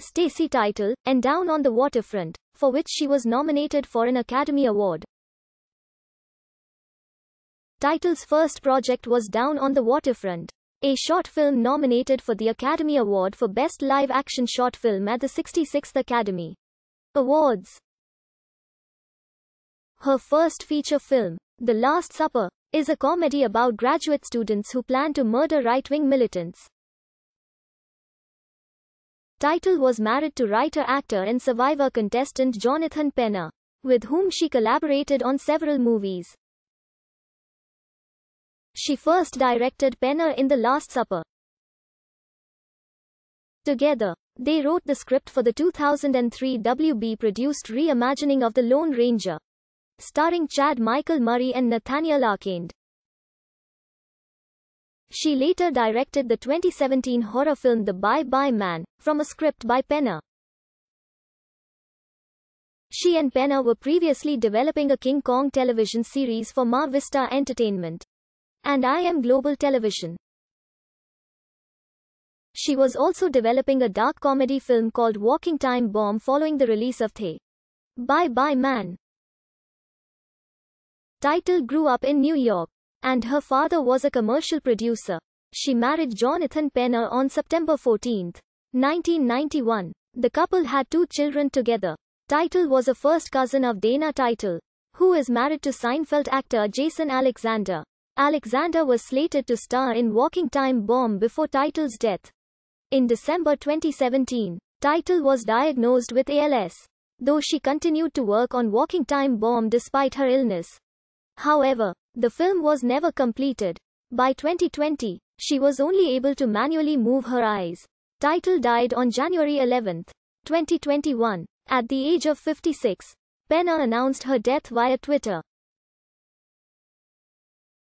Stacy title, and Down on the Waterfront, for which she was nominated for an Academy Award. Title's first project was Down on the Waterfront, a short film nominated for the Academy Award for Best Live Action Short Film at the 66th Academy Awards. Her first feature film, The Last Supper, is a comedy about graduate students who plan to murder right-wing militants. Title was married to writer-actor and Survivor contestant Jonathan Penner, with whom she collaborated on several movies. She first directed Penner in The Last Supper. Together, they wrote the script for the 2003 WB-produced reimagining of The Lone Ranger, starring Chad Michael Murray and Nathaniel Arcand. She later directed the 2017 horror film The Bye Bye Man, from a script by Penner. She and Penner were previously developing a King Kong television series for Mar Vista Entertainment and I Am Global Television. She was also developing a dark comedy film called Walking Time Bomb following the release of The Bye Bye Man. Title grew up in New York and her father was a commercial producer. She married Jonathan Penner on September 14, 1991. The couple had two children together. Title was a first cousin of Dana Title, who is married to Seinfeld actor Jason Alexander. Alexander was slated to star in Walking Time Bomb before Title's death. In December 2017, Title was diagnosed with ALS, though she continued to work on Walking Time Bomb despite her illness. However, the film was never completed. By 2020, she was only able to manually move her eyes. Title died on January 11, 2021. At the age of 56, Penna announced her death via Twitter.